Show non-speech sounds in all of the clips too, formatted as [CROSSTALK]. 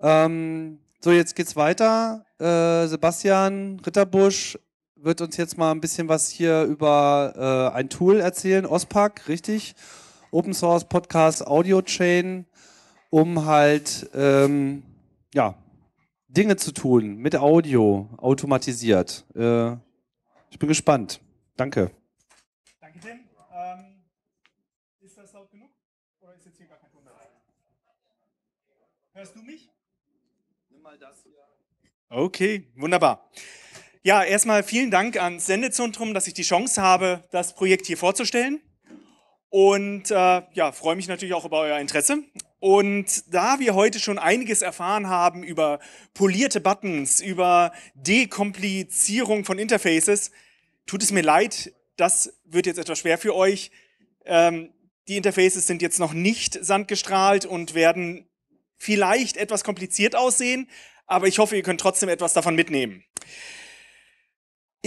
Ähm, so, jetzt geht's weiter. Äh, Sebastian Ritterbusch wird uns jetzt mal ein bisschen was hier über äh, ein Tool erzählen, OSPAC, richtig? Open Source Podcast Audio Chain, um halt ähm, ja, Dinge zu tun mit Audio, automatisiert. Äh, ich bin gespannt. Danke. Danke, Tim. Ähm, ist das laut genug? Oder ist jetzt hier gar kein Ton Hörst du mich? Nimm mal das hier. Okay, wunderbar. Ja, erstmal vielen Dank ans Sendezentrum, dass ich die Chance habe, das Projekt hier vorzustellen. Und äh, ja, freue mich natürlich auch über euer Interesse. Und da wir heute schon einiges erfahren haben über polierte Buttons, über Dekomplizierung von Interfaces, tut es mir leid, das wird jetzt etwas schwer für euch. Ähm, die Interfaces sind jetzt noch nicht sandgestrahlt und werden vielleicht etwas kompliziert aussehen, aber ich hoffe, ihr könnt trotzdem etwas davon mitnehmen.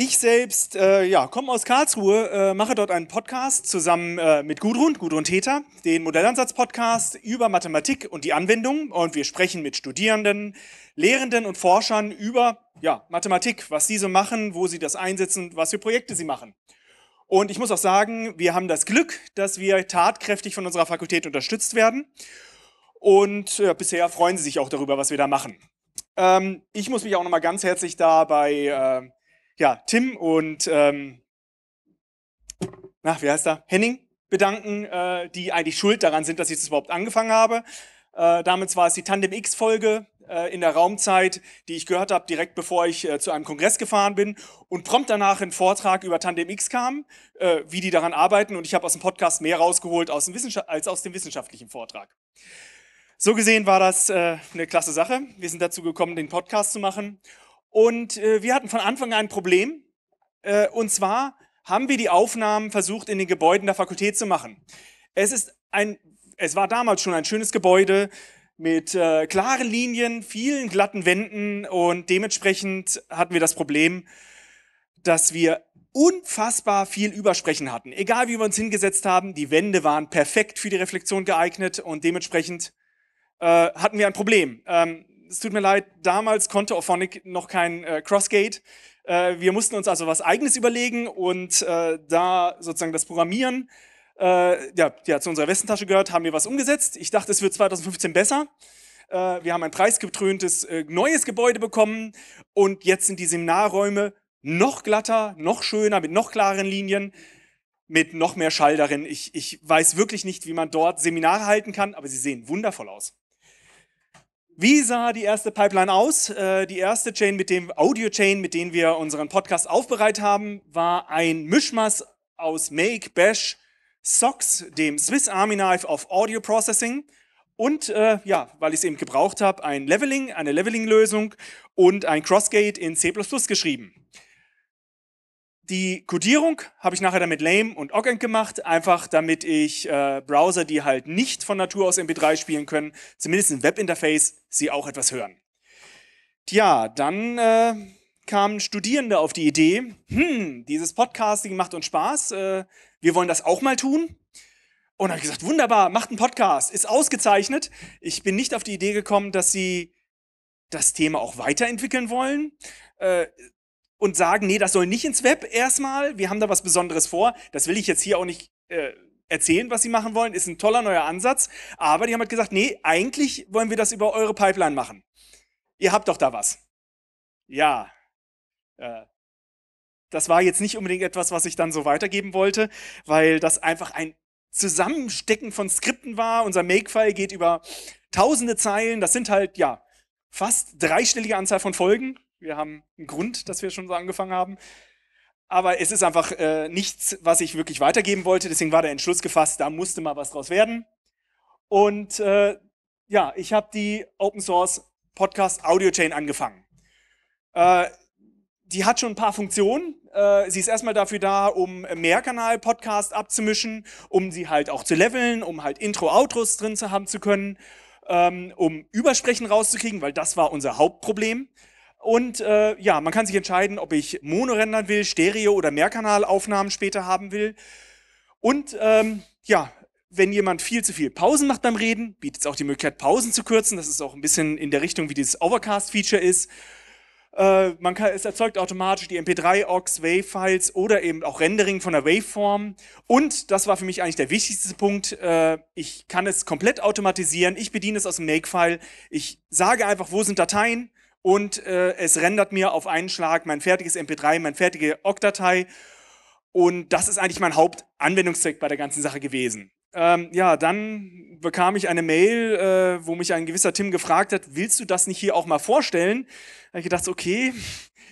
Ich selbst äh, ja, komme aus Karlsruhe, äh, mache dort einen Podcast zusammen äh, mit Gudrun, Gudrun Täter, den Modellansatz-Podcast über Mathematik und die Anwendung. Und wir sprechen mit Studierenden, Lehrenden und Forschern über ja, Mathematik, was sie so machen, wo sie das einsetzen, was für Projekte sie machen. Und ich muss auch sagen, wir haben das Glück, dass wir tatkräftig von unserer Fakultät unterstützt werden. Und ja, bisher freuen sie sich auch darüber, was wir da machen. Ähm, ich muss mich auch nochmal ganz herzlich da bei äh, ja, Tim und ähm, na, wie heißt er? Henning bedanken, äh, die eigentlich schuld daran sind, dass ich das überhaupt angefangen habe. Äh, damals war es die Tandem X-Folge äh, in der Raumzeit, die ich gehört habe, direkt bevor ich äh, zu einem Kongress gefahren bin und prompt danach ein Vortrag über Tandem X kam, äh, wie die daran arbeiten und ich habe aus dem Podcast mehr rausgeholt aus dem als aus dem wissenschaftlichen Vortrag. So gesehen war das äh, eine klasse Sache. Wir sind dazu gekommen, den Podcast zu machen und äh, wir hatten von Anfang an ein Problem. Äh, und zwar haben wir die Aufnahmen versucht, in den Gebäuden der Fakultät zu machen. Es, ist ein, es war damals schon ein schönes Gebäude mit äh, klaren Linien, vielen glatten Wänden und dementsprechend hatten wir das Problem, dass wir unfassbar viel Übersprechen hatten. Egal wie wir uns hingesetzt haben, die Wände waren perfekt für die Reflexion geeignet und dementsprechend äh, hatten wir ein Problem. Ähm, es tut mir leid, damals konnte Ophonic noch kein äh, Crossgate. Äh, wir mussten uns also was Eigenes überlegen und äh, da sozusagen das Programmieren, äh, ja, ja, zu unserer Westentasche gehört, haben wir was umgesetzt. Ich dachte, es wird 2015 besser. Äh, wir haben ein preisgetröntes äh, neues Gebäude bekommen und jetzt sind die Seminarräume noch glatter, noch schöner, mit noch klaren Linien mit noch mehr Schall darin. Ich, ich weiß wirklich nicht, wie man dort Seminare halten kann, aber sie sehen wundervoll aus. Wie sah die erste Pipeline aus? Äh, die erste Chain mit dem Audio Chain, mit denen wir unseren Podcast aufbereitet haben, war ein Mischmasch aus Make, Bash, Socks, dem Swiss Army Knife of Audio Processing und äh, ja, weil ich es eben gebraucht habe, ein Leveling, eine Leveling-Lösung und ein Crossgate in C++ geschrieben. Die Codierung habe ich nachher damit Lame und Ogg gemacht, einfach damit ich äh, Browser, die halt nicht von Natur aus MP3 spielen können, zumindest im Webinterface, sie auch etwas hören. Tja, dann äh, kamen Studierende auf die Idee, hm, dieses Podcasting macht uns Spaß, äh, wir wollen das auch mal tun. Und dann habe ich gesagt, wunderbar, macht einen Podcast, ist ausgezeichnet. Ich bin nicht auf die Idee gekommen, dass sie das Thema auch weiterentwickeln wollen. Äh, und sagen, nee, das soll nicht ins Web erstmal, wir haben da was Besonderes vor. Das will ich jetzt hier auch nicht äh, erzählen, was sie machen wollen, ist ein toller neuer Ansatz. Aber die haben halt gesagt, nee, eigentlich wollen wir das über eure Pipeline machen. Ihr habt doch da was. Ja. Äh, das war jetzt nicht unbedingt etwas, was ich dann so weitergeben wollte, weil das einfach ein Zusammenstecken von Skripten war. Unser Makefile geht über tausende Zeilen. Das sind halt, ja, fast dreistellige Anzahl von Folgen. Wir haben einen Grund, dass wir schon so angefangen haben. Aber es ist einfach äh, nichts, was ich wirklich weitergeben wollte. Deswegen war der Entschluss gefasst, da musste mal was draus werden. Und äh, ja, ich habe die Open Source Podcast Audio Chain angefangen. Äh, die hat schon ein paar Funktionen. Äh, sie ist erstmal dafür da, um Mehrkanal-Podcast abzumischen, um sie halt auch zu leveln, um halt Intro-Outros drin zu haben zu können, ähm, um Übersprechen rauszukriegen, weil das war unser Hauptproblem. Und äh, ja, man kann sich entscheiden, ob ich Mono rendern will, Stereo- oder Mehrkanalaufnahmen später haben will. Und ähm, ja, wenn jemand viel zu viel Pausen macht beim Reden, bietet es auch die Möglichkeit, Pausen zu kürzen. Das ist auch ein bisschen in der Richtung, wie dieses Overcast-Feature ist. Äh, man kann, es erzeugt automatisch die MP3-Aux, Wave-Files oder eben auch Rendering von der Waveform. Und das war für mich eigentlich der wichtigste Punkt. Äh, ich kann es komplett automatisieren. Ich bediene es aus dem Make-File. Ich sage einfach, wo sind Dateien und äh, es rendert mir auf einen Schlag mein fertiges MP3, meine fertige Ogg-Datei. Und das ist eigentlich mein Hauptanwendungszweck bei der ganzen Sache gewesen. Ähm, ja, dann bekam ich eine Mail, äh, wo mich ein gewisser Tim gefragt hat, willst du das nicht hier auch mal vorstellen? Da habe ich gedacht, okay,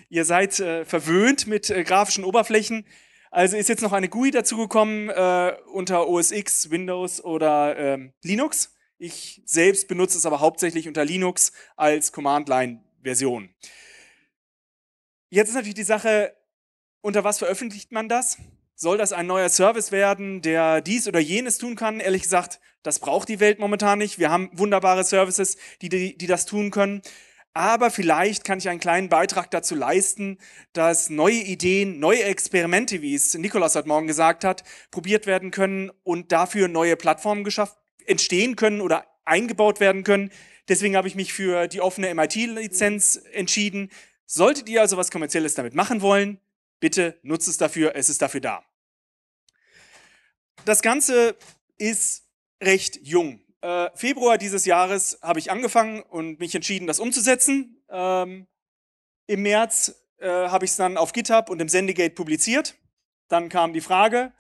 ihr seid äh, verwöhnt mit äh, grafischen Oberflächen. Also ist jetzt noch eine GUI dazugekommen äh, unter OS X, Windows oder ähm, Linux. Ich selbst benutze es aber hauptsächlich unter Linux als Command-Line Version. Jetzt ist natürlich die Sache, unter was veröffentlicht man das? Soll das ein neuer Service werden, der dies oder jenes tun kann? Ehrlich gesagt, das braucht die Welt momentan nicht. Wir haben wunderbare Services, die, die, die das tun können. Aber vielleicht kann ich einen kleinen Beitrag dazu leisten, dass neue Ideen, neue Experimente, wie es Nikolaus heute Morgen gesagt hat, probiert werden können und dafür neue Plattformen geschafft, entstehen können oder eingebaut werden können, Deswegen habe ich mich für die offene MIT-Lizenz entschieden. Solltet ihr also was Kommerzielles damit machen wollen, bitte nutzt es dafür, es ist dafür da. Das Ganze ist recht jung. Äh, Februar dieses Jahres habe ich angefangen und mich entschieden, das umzusetzen. Ähm, Im März äh, habe ich es dann auf GitHub und im Sendegate publiziert. Dann kam die Frage.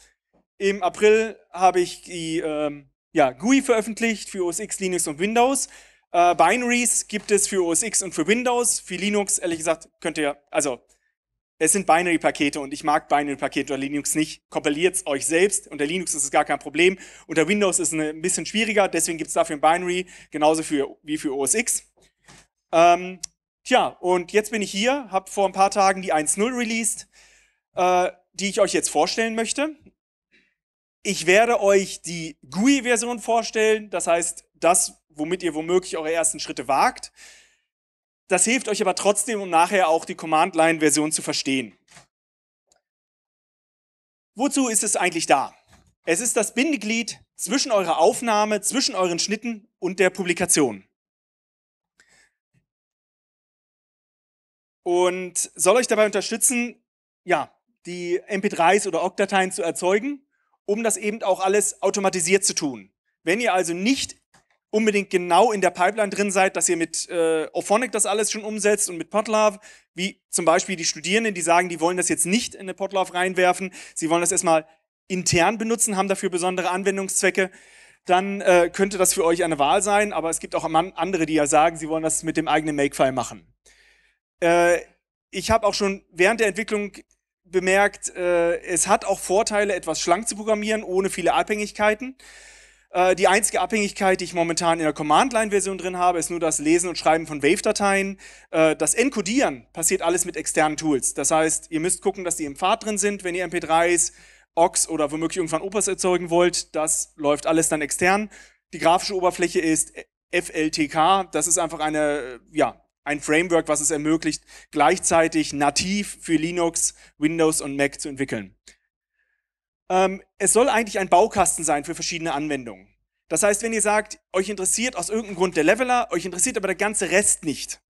Im April habe ich die ähm, ja, GUI veröffentlicht für OS X, Linux und Windows äh, Binaries gibt es für OS X und für Windows. Für Linux, ehrlich gesagt, könnt ihr, also, es sind Binary-Pakete und ich mag Binary-Pakete unter Linux nicht. Kompiliert es euch selbst. Unter Linux ist es gar kein Problem. Unter Windows ist es ne, ein bisschen schwieriger, deswegen gibt es dafür ein Binary, genauso für, wie für OS X. Ähm, tja, und jetzt bin ich hier, habe vor ein paar Tagen die 1.0 released, äh, die ich euch jetzt vorstellen möchte. Ich werde euch die GUI-Version vorstellen, das heißt, das, womit ihr womöglich eure ersten Schritte wagt. Das hilft euch aber trotzdem, um nachher auch die Command-Line-Version zu verstehen. Wozu ist es eigentlich da? Es ist das Bindeglied zwischen eurer Aufnahme, zwischen euren Schnitten und der Publikation. Und soll euch dabei unterstützen, ja, die MP3s oder Ogg-Dateien zu erzeugen, um das eben auch alles automatisiert zu tun. Wenn ihr also nicht unbedingt genau in der Pipeline drin seid, dass ihr mit äh, Ophonic das alles schon umsetzt und mit Potlove, wie zum Beispiel die Studierenden, die sagen, die wollen das jetzt nicht in eine Potlove reinwerfen, sie wollen das erstmal intern benutzen, haben dafür besondere Anwendungszwecke, dann äh, könnte das für euch eine Wahl sein, aber es gibt auch andere, die ja sagen, sie wollen das mit dem eigenen Makefile machen. Äh, ich habe auch schon während der Entwicklung bemerkt, äh, es hat auch Vorteile, etwas schlank zu programmieren, ohne viele Abhängigkeiten. Äh, die einzige Abhängigkeit, die ich momentan in der Command-Line-Version drin habe, ist nur das Lesen und Schreiben von Wave-Dateien. Äh, das Encodieren passiert alles mit externen Tools. Das heißt, ihr müsst gucken, dass die im Pfad drin sind, wenn ihr MP3s, OX oder womöglich irgendwann Opas erzeugen wollt. Das läuft alles dann extern. Die grafische Oberfläche ist FLTK. Das ist einfach eine, ja, ein Framework, was es ermöglicht, gleichzeitig nativ für Linux, Windows und Mac zu entwickeln. Ähm, es soll eigentlich ein Baukasten sein für verschiedene Anwendungen. Das heißt, wenn ihr sagt, euch interessiert aus irgendeinem Grund der Leveler, euch interessiert aber der ganze Rest nicht,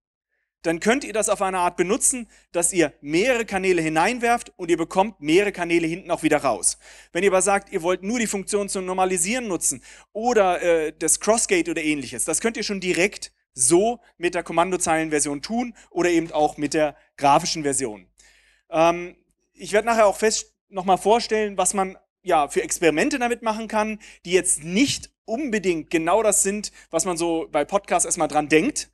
dann könnt ihr das auf eine Art benutzen, dass ihr mehrere Kanäle hineinwerft und ihr bekommt mehrere Kanäle hinten auch wieder raus. Wenn ihr aber sagt, ihr wollt nur die Funktion zum Normalisieren nutzen oder äh, das Crossgate oder ähnliches, das könnt ihr schon direkt so mit der Kommandozeilenversion tun oder eben auch mit der grafischen Version. Ähm, ich werde nachher auch feststellen, nochmal vorstellen, was man ja für Experimente damit machen kann, die jetzt nicht unbedingt genau das sind, was man so bei Podcasts erstmal dran denkt.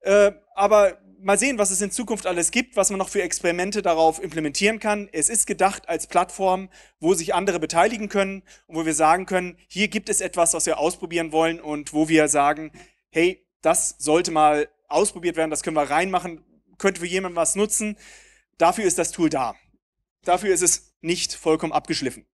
Äh, aber mal sehen, was es in Zukunft alles gibt, was man noch für Experimente darauf implementieren kann. Es ist gedacht als Plattform, wo sich andere beteiligen können und wo wir sagen können, hier gibt es etwas, was wir ausprobieren wollen und wo wir sagen, hey, das sollte mal ausprobiert werden, das können wir reinmachen, könnte für jemanden was nutzen. Dafür ist das Tool da. Dafür ist es nicht vollkommen abgeschliffen.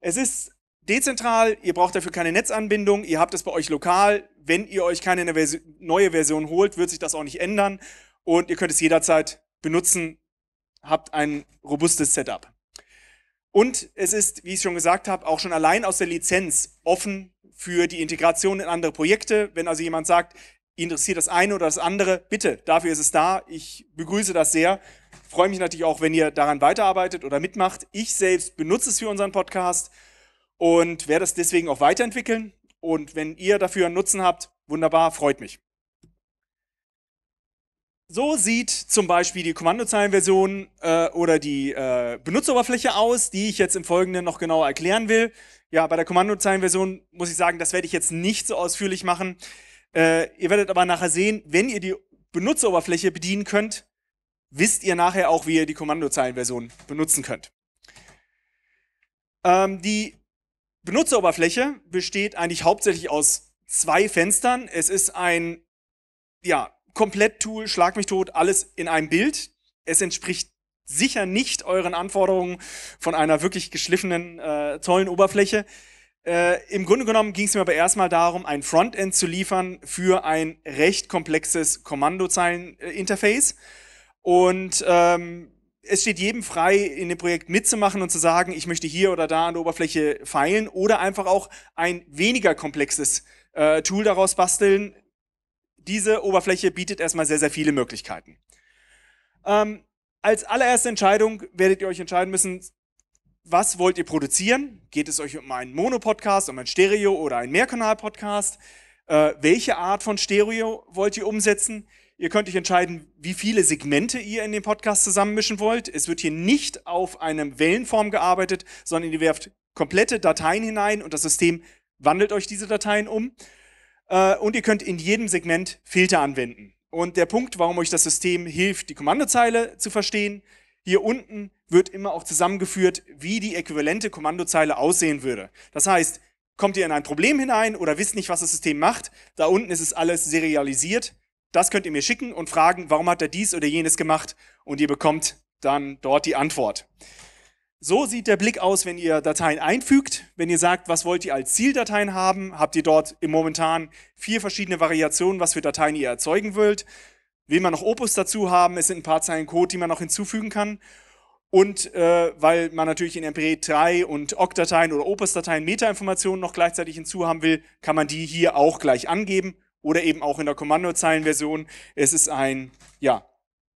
Es ist dezentral, ihr braucht dafür keine Netzanbindung, ihr habt es bei euch lokal. Wenn ihr euch keine ne neue Version holt, wird sich das auch nicht ändern und ihr könnt es jederzeit benutzen, habt ein robustes Setup. Und es ist, wie ich schon gesagt habe, auch schon allein aus der Lizenz offen für die Integration in andere Projekte. Wenn also jemand sagt, interessiert das eine oder das andere, bitte, dafür ist es da. Ich begrüße das sehr. Freue mich natürlich auch, wenn ihr daran weiterarbeitet oder mitmacht. Ich selbst benutze es für unseren Podcast und werde es deswegen auch weiterentwickeln. Und wenn ihr dafür einen Nutzen habt, wunderbar, freut mich. So sieht zum Beispiel die Kommandozeilenversion äh, oder die äh, Benutzeroberfläche aus, die ich jetzt im Folgenden noch genauer erklären will. Ja, bei der Kommandozeilenversion muss ich sagen, das werde ich jetzt nicht so ausführlich machen. Äh, ihr werdet aber nachher sehen, wenn ihr die Benutzeroberfläche bedienen könnt, wisst ihr nachher auch, wie ihr die Kommandozeilenversion benutzen könnt. Ähm, die Benutzeroberfläche besteht eigentlich hauptsächlich aus zwei Fenstern. Es ist ein ja, Komplett-Tool, schlag mich tot, alles in einem Bild. Es entspricht sicher nicht euren Anforderungen von einer wirklich geschliffenen, äh, tollen Oberfläche. Äh, Im Grunde genommen ging es mir aber erstmal darum, ein Frontend zu liefern für ein recht komplexes Kommandozeilen-Interface. Äh, und ähm, es steht jedem frei, in dem Projekt mitzumachen und zu sagen, ich möchte hier oder da an der Oberfläche feilen oder einfach auch ein weniger komplexes äh, Tool daraus basteln. Diese Oberfläche bietet erstmal sehr, sehr viele Möglichkeiten. Ähm, als allererste Entscheidung werdet ihr euch entscheiden müssen, was wollt ihr produzieren? Geht es euch um einen Mono-Podcast, um ein Stereo oder einen Mehrkanal-Podcast? Äh, welche Art von Stereo wollt ihr umsetzen? Ihr könnt euch entscheiden, wie viele Segmente ihr in dem Podcast zusammenmischen wollt. Es wird hier nicht auf einem Wellenform gearbeitet, sondern ihr werft komplette Dateien hinein und das System wandelt euch diese Dateien um. Äh, und ihr könnt in jedem Segment Filter anwenden. Und der Punkt, warum euch das System hilft, die Kommandozeile zu verstehen, hier unten wird immer auch zusammengeführt, wie die äquivalente Kommandozeile aussehen würde. Das heißt, kommt ihr in ein Problem hinein oder wisst nicht, was das System macht, da unten ist es alles serialisiert das könnt ihr mir schicken und fragen, warum hat er dies oder jenes gemacht und ihr bekommt dann dort die Antwort. So sieht der Blick aus, wenn ihr Dateien einfügt. Wenn ihr sagt, was wollt ihr als Zieldateien haben, habt ihr dort im Momentan vier verschiedene Variationen, was für Dateien ihr erzeugen wollt. Will man noch Opus dazu haben, es sind ein paar Zeilen Code, die man noch hinzufügen kann. Und äh, weil man natürlich in MP3 und ock dateien oder Opus-Dateien Metainformationen noch gleichzeitig hinzu haben will, kann man die hier auch gleich angeben oder eben auch in der Kommandozeilenversion. Es ist ein ja,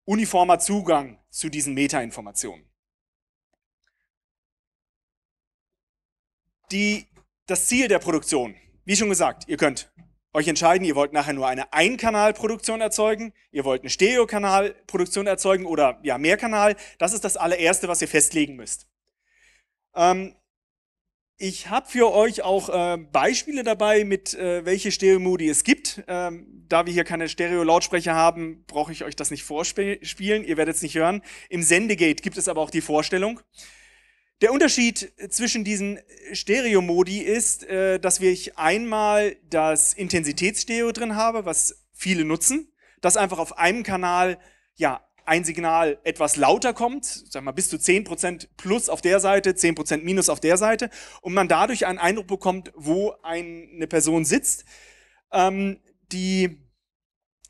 uniformer Zugang zu diesen Metainformationen. Die, das Ziel der Produktion, wie schon gesagt, ihr könnt euch entscheiden, ihr wollt nachher nur eine Einkanalproduktion erzeugen, ihr wollt eine Stereokanalproduktion erzeugen oder ja, Mehrkanal. Das ist das allererste, was ihr festlegen müsst. Ähm, ich habe für euch auch äh, Beispiele dabei, mit äh, welche Stereo-Modi es gibt. Ähm, da wir hier keine Stereo-Lautsprecher haben, brauche ich euch das nicht vorspielen. Ihr werdet es nicht hören. Im Sendegate gibt es aber auch die Vorstellung. Der Unterschied zwischen diesen Stereo-Modi ist, äh, dass ich einmal das Intensitätsstereo drin habe, was viele nutzen, das einfach auf einem Kanal ja ein Signal etwas lauter kommt, sagen wir bis zu 10% plus auf der Seite, 10% minus auf der Seite, und man dadurch einen Eindruck bekommt, wo eine Person sitzt. Ähm, die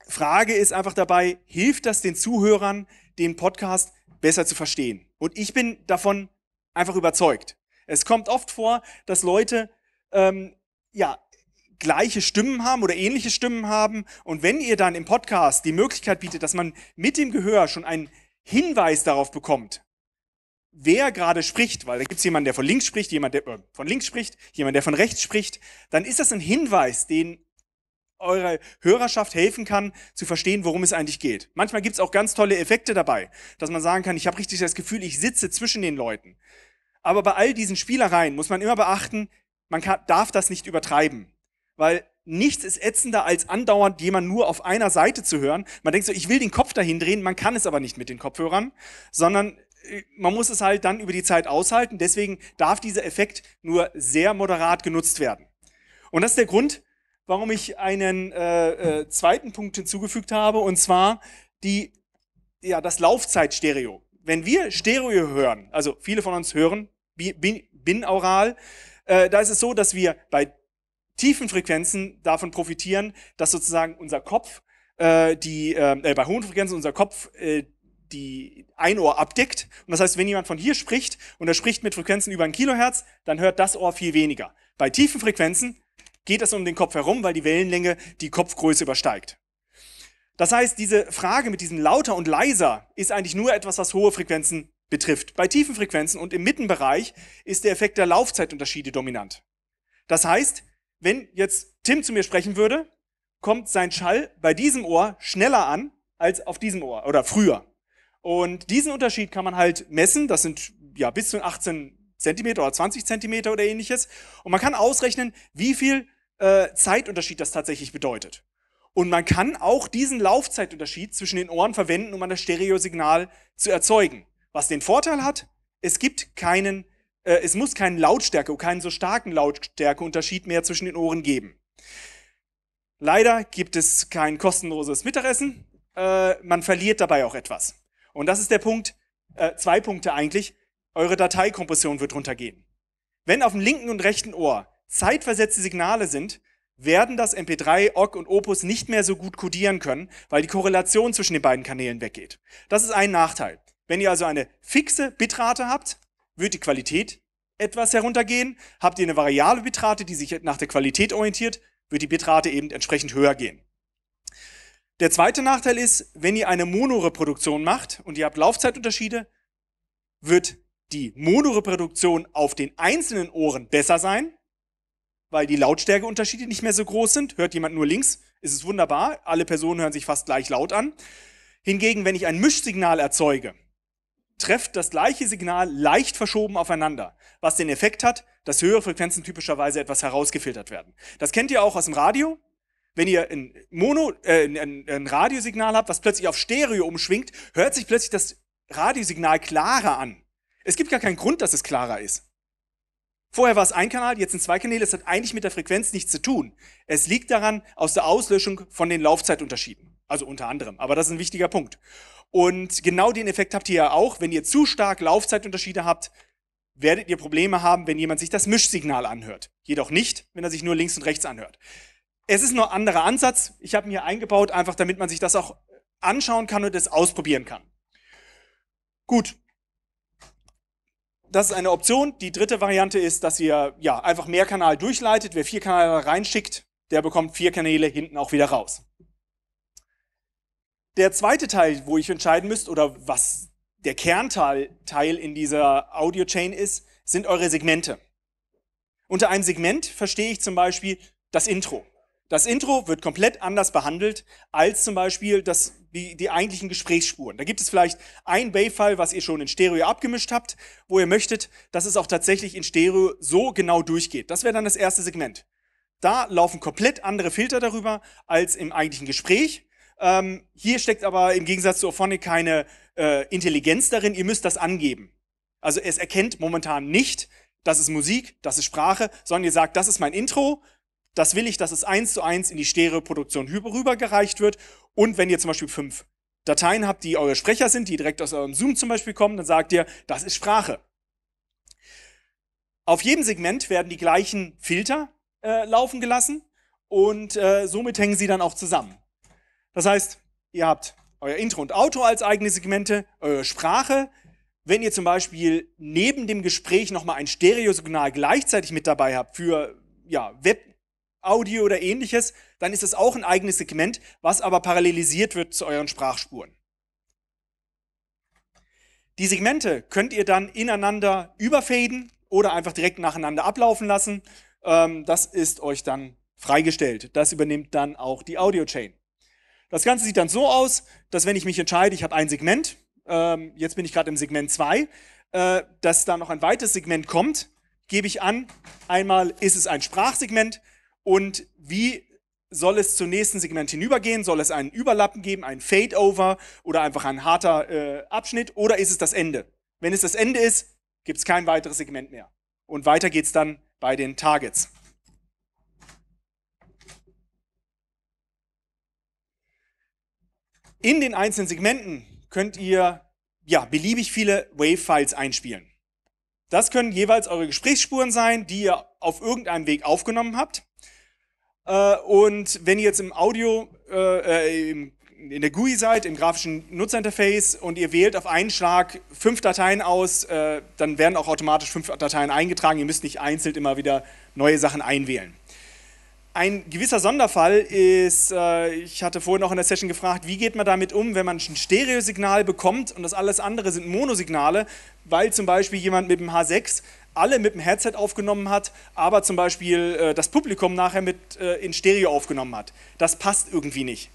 Frage ist einfach dabei, hilft das den Zuhörern, den Podcast besser zu verstehen? Und ich bin davon einfach überzeugt. Es kommt oft vor, dass Leute ähm, ja, gleiche Stimmen haben oder ähnliche Stimmen haben. Und wenn ihr dann im Podcast die Möglichkeit bietet, dass man mit dem Gehör schon einen Hinweis darauf bekommt, wer gerade spricht, weil da gibt es jemanden, der von links spricht, jemand, der äh, von links spricht, jemand, der von rechts spricht, dann ist das ein Hinweis, den eurer Hörerschaft helfen kann, zu verstehen, worum es eigentlich geht. Manchmal gibt es auch ganz tolle Effekte dabei, dass man sagen kann, ich habe richtig das Gefühl, ich sitze zwischen den Leuten. Aber bei all diesen Spielereien muss man immer beachten, man kann, darf das nicht übertreiben weil nichts ist ätzender, als andauernd jemand nur auf einer Seite zu hören. Man denkt so, ich will den Kopf dahin drehen, man kann es aber nicht mit den Kopfhörern, sondern äh, man muss es halt dann über die Zeit aushalten. Deswegen darf dieser Effekt nur sehr moderat genutzt werden. Und das ist der Grund, warum ich einen äh, äh, zweiten Punkt hinzugefügt habe, und zwar die, ja, das Laufzeitstereo. Wenn wir Stereo hören, also viele von uns hören binaural, äh, da ist es so, dass wir bei tiefen Frequenzen davon profitieren, dass sozusagen unser Kopf, äh, die, äh, äh, bei hohen Frequenzen unser Kopf äh, die ein Ohr abdeckt. Und das heißt, wenn jemand von hier spricht und er spricht mit Frequenzen über ein Kilohertz, dann hört das Ohr viel weniger. Bei tiefen Frequenzen geht es um den Kopf herum, weil die Wellenlänge die Kopfgröße übersteigt. Das heißt, diese Frage mit diesem lauter und leiser ist eigentlich nur etwas, was hohe Frequenzen betrifft. Bei tiefen Frequenzen und im Mittenbereich ist der Effekt der Laufzeitunterschiede dominant. Das heißt, wenn jetzt Tim zu mir sprechen würde, kommt sein Schall bei diesem Ohr schneller an als auf diesem Ohr oder früher. Und diesen Unterschied kann man halt messen. Das sind ja bis zu 18 Zentimeter oder 20 Zentimeter oder ähnliches. Und man kann ausrechnen, wie viel äh, Zeitunterschied das tatsächlich bedeutet. Und man kann auch diesen Laufzeitunterschied zwischen den Ohren verwenden, um ein Stereosignal zu erzeugen. Was den Vorteil hat, es gibt keinen äh, es muss keinen Lautstärke, keinen so starken Lautstärkeunterschied mehr zwischen den Ohren geben. Leider gibt es kein kostenloses Mittagessen. Äh, man verliert dabei auch etwas. Und das ist der Punkt, äh, zwei Punkte eigentlich. Eure Dateikompression wird runtergehen. Wenn auf dem linken und rechten Ohr zeitversetzte Signale sind, werden das MP3, OGG und Opus nicht mehr so gut codieren können, weil die Korrelation zwischen den beiden Kanälen weggeht. Das ist ein Nachteil. Wenn ihr also eine fixe Bitrate habt, wird die Qualität etwas heruntergehen. Habt ihr eine variable Bitrate, die sich nach der Qualität orientiert, wird die Bitrate eben entsprechend höher gehen. Der zweite Nachteil ist, wenn ihr eine Monoreproduktion macht und ihr habt Laufzeitunterschiede, wird die Monoreproduktion auf den einzelnen Ohren besser sein, weil die Lautstärkeunterschiede nicht mehr so groß sind. Hört jemand nur links, ist es wunderbar, alle Personen hören sich fast gleich laut an. Hingegen, wenn ich ein Mischsignal erzeuge, trefft das gleiche Signal leicht verschoben aufeinander, was den Effekt hat, dass höhere Frequenzen typischerweise etwas herausgefiltert werden. Das kennt ihr auch aus dem Radio. Wenn ihr ein, Mono, äh, ein, ein Radiosignal habt, was plötzlich auf Stereo umschwingt, hört sich plötzlich das Radiosignal klarer an. Es gibt gar keinen Grund, dass es klarer ist. Vorher war es ein Kanal, jetzt sind zwei Kanäle. Es hat eigentlich mit der Frequenz nichts zu tun. Es liegt daran aus der Auslöschung von den Laufzeitunterschieden. Also unter anderem. Aber das ist ein wichtiger Punkt. Und genau den Effekt habt ihr ja auch, wenn ihr zu stark Laufzeitunterschiede habt, werdet ihr Probleme haben, wenn jemand sich das Mischsignal anhört. Jedoch nicht, wenn er sich nur links und rechts anhört. Es ist nur ein anderer Ansatz. Ich habe ihn hier eingebaut, einfach damit man sich das auch anschauen kann und es ausprobieren kann. Gut. Das ist eine Option. Die dritte Variante ist, dass ihr ja einfach mehr Kanal durchleitet. Wer vier Kanäle reinschickt, der bekommt vier Kanäle hinten auch wieder raus. Der zweite Teil, wo ich entscheiden müsst, oder was der Kernteil Teil in dieser Audio-Chain ist, sind eure Segmente. Unter einem Segment verstehe ich zum Beispiel das Intro. Das Intro wird komplett anders behandelt als zum Beispiel das, die, die eigentlichen Gesprächsspuren. Da gibt es vielleicht ein Bay-File, was ihr schon in Stereo abgemischt habt, wo ihr möchtet, dass es auch tatsächlich in Stereo so genau durchgeht. Das wäre dann das erste Segment. Da laufen komplett andere Filter darüber als im eigentlichen Gespräch. Ähm, hier steckt aber im Gegensatz zu Ophonic keine äh, Intelligenz darin. Ihr müsst das angeben. Also es erkennt momentan nicht, das ist Musik, das ist Sprache, sondern ihr sagt, das ist mein Intro, das will ich, dass es eins zu eins in die Stereoproduktion produktion rübergereicht wird. Und wenn ihr zum Beispiel fünf Dateien habt, die eure Sprecher sind, die direkt aus eurem Zoom zum Beispiel kommen, dann sagt ihr, das ist Sprache. Auf jedem Segment werden die gleichen Filter äh, laufen gelassen und äh, somit hängen sie dann auch zusammen. Das heißt, ihr habt euer Intro und Outro als eigene Segmente, eure Sprache. Wenn ihr zum Beispiel neben dem Gespräch nochmal ein Stereosignal gleichzeitig mit dabei habt für ja, Web, Audio oder ähnliches, dann ist das auch ein eigenes Segment, was aber parallelisiert wird zu euren Sprachspuren. Die Segmente könnt ihr dann ineinander überfaden oder einfach direkt nacheinander ablaufen lassen. Ähm, das ist euch dann freigestellt. Das übernimmt dann auch die Audio Chain. Das Ganze sieht dann so aus, dass wenn ich mich entscheide, ich habe ein Segment, ähm, jetzt bin ich gerade im Segment 2, äh, dass da noch ein weiteres Segment kommt, gebe ich an, einmal ist es ein Sprachsegment und wie soll es zum nächsten Segment hinübergehen? Soll es einen Überlappen geben, einen Fade-Over oder einfach ein harter äh, Abschnitt oder ist es das Ende? Wenn es das Ende ist, gibt es kein weiteres Segment mehr. Und weiter geht's dann bei den Targets. In den einzelnen Segmenten könnt ihr ja, beliebig viele Wave-Files einspielen. Das können jeweils eure Gesprächsspuren sein, die ihr auf irgendeinem Weg aufgenommen habt. Äh, und wenn ihr jetzt im Audio, äh, äh, in der GUI seid, im grafischen Nutzerinterface und ihr wählt auf einen Schlag fünf Dateien aus, dann werden auch automatisch fünf Dateien eingetragen. Ihr müsst nicht einzeln immer wieder neue Sachen einwählen. Ein gewisser Sonderfall ist, äh, ich hatte vorhin auch in der Session gefragt, wie geht man damit um, wenn man ein Stereosignal bekommt und das alles andere sind Monosignale, weil zum Beispiel jemand mit dem H6 alle mit dem Headset aufgenommen hat, aber zum Beispiel äh, das Publikum nachher mit äh, in Stereo aufgenommen hat. Das passt irgendwie nicht.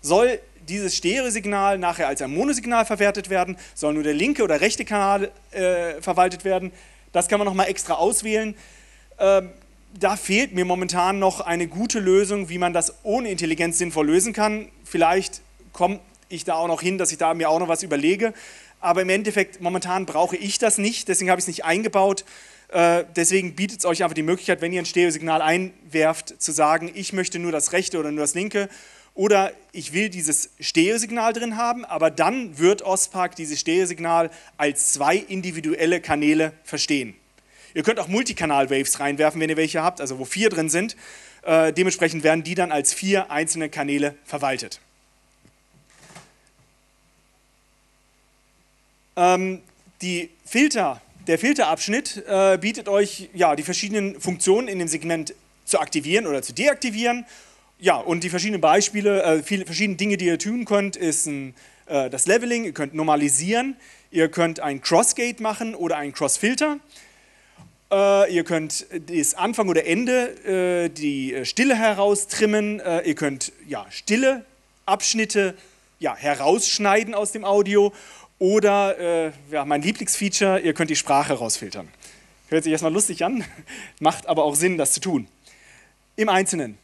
Soll dieses Stereosignal nachher als ein Monosignal verwertet werden? Soll nur der linke oder rechte Kanal äh, verwaltet werden? Das kann man nochmal extra auswählen. Ähm, da fehlt mir momentan noch eine gute Lösung, wie man das ohne Intelligenz sinnvoll lösen kann. Vielleicht komme ich da auch noch hin, dass ich da mir auch noch was überlege. Aber im Endeffekt, momentan brauche ich das nicht, deswegen habe ich es nicht eingebaut. Äh, deswegen bietet es euch einfach die Möglichkeit, wenn ihr ein Stereo-Signal einwerft, zu sagen, ich möchte nur das rechte oder nur das linke oder ich will dieses Stereo-Signal drin haben, aber dann wird OSPAC dieses Stereo-Signal als zwei individuelle Kanäle verstehen. Ihr könnt auch Multikanal-Waves reinwerfen, wenn ihr welche habt, also wo vier drin sind. Äh, dementsprechend werden die dann als vier einzelne Kanäle verwaltet. Ähm, die Filter, der Filterabschnitt äh, bietet euch ja, die verschiedenen Funktionen in dem Segment zu aktivieren oder zu deaktivieren. Ja, und die verschiedenen Beispiele, äh, viele verschiedene Dinge, die ihr tun könnt, ist ein, äh, das Leveling, ihr könnt normalisieren, ihr könnt ein Crossgate machen oder ein Crossfilter. filter äh, ihr könnt das Anfang oder Ende, äh, die äh, Stille heraustrimmen. Äh, ihr könnt ja, stille Abschnitte ja, herausschneiden aus dem Audio. Oder äh, ja, mein Lieblingsfeature, ihr könnt die Sprache rausfiltern. Hört sich erstmal lustig an, [LAUGHS] macht aber auch Sinn, das zu tun. Im Einzelnen.